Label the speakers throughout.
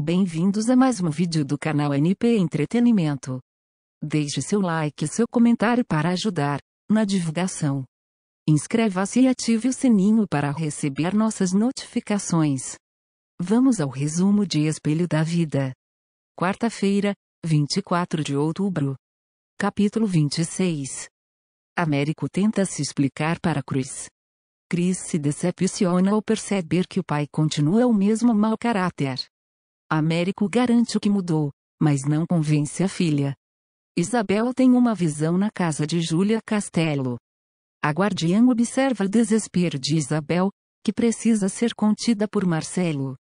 Speaker 1: Bem-vindos a mais um vídeo do canal NP Entretenimento. Deixe seu like e seu comentário para ajudar na divulgação. Inscreva-se e ative o sininho para receber nossas notificações. Vamos ao resumo de Espelho da Vida. Quarta-feira, 24 de outubro. Capítulo 26. Américo tenta se explicar para Chris. Chris se decepciona ao perceber que o pai continua o mesmo mau caráter. Américo garante o que mudou, mas não convence a filha. Isabel tem uma visão na casa de Júlia Castelo. A guardiã observa o desespero de Isabel, que precisa ser contida por Marcelo.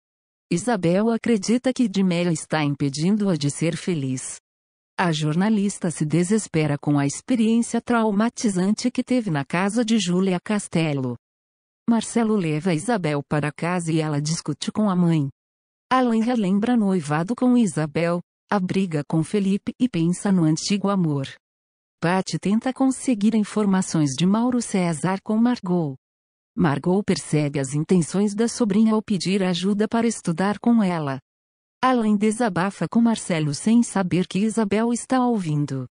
Speaker 1: Isabel acredita que Dimélia está impedindo-a de ser feliz. A jornalista se desespera com a experiência traumatizante que teve na casa de Júlia Castelo. Marcelo leva Isabel para casa e ela discute com a mãe. Alan relembra noivado com Isabel, a briga com Felipe e pensa no antigo amor. Pat tenta conseguir informações de Mauro César com Margot. Margot percebe as intenções da sobrinha ao pedir ajuda para estudar com ela. Alan desabafa com Marcelo sem saber que Isabel está ouvindo.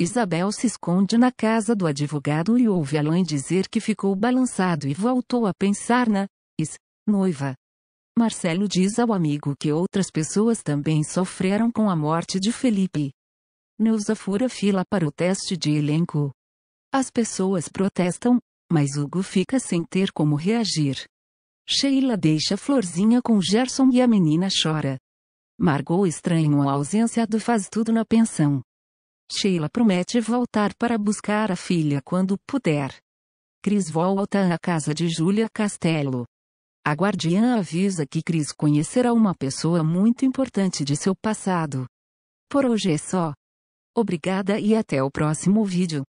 Speaker 1: Isabel se esconde na casa do advogado e ouve Alan dizer que ficou balançado e voltou a pensar na ex-noiva. Marcelo diz ao amigo que outras pessoas também sofreram com a morte de Felipe. Neuza fura fila para o teste de elenco. As pessoas protestam, mas Hugo fica sem ter como reagir. Sheila deixa Florzinha com Gerson e a menina chora. Margot estranha a ausência do faz tudo na pensão. Sheila promete voltar para buscar a filha quando puder. Cris volta à casa de Júlia Castelo. A guardiã avisa que Chris conhecerá uma pessoa muito importante de seu passado. Por hoje é só. Obrigada e até o próximo vídeo.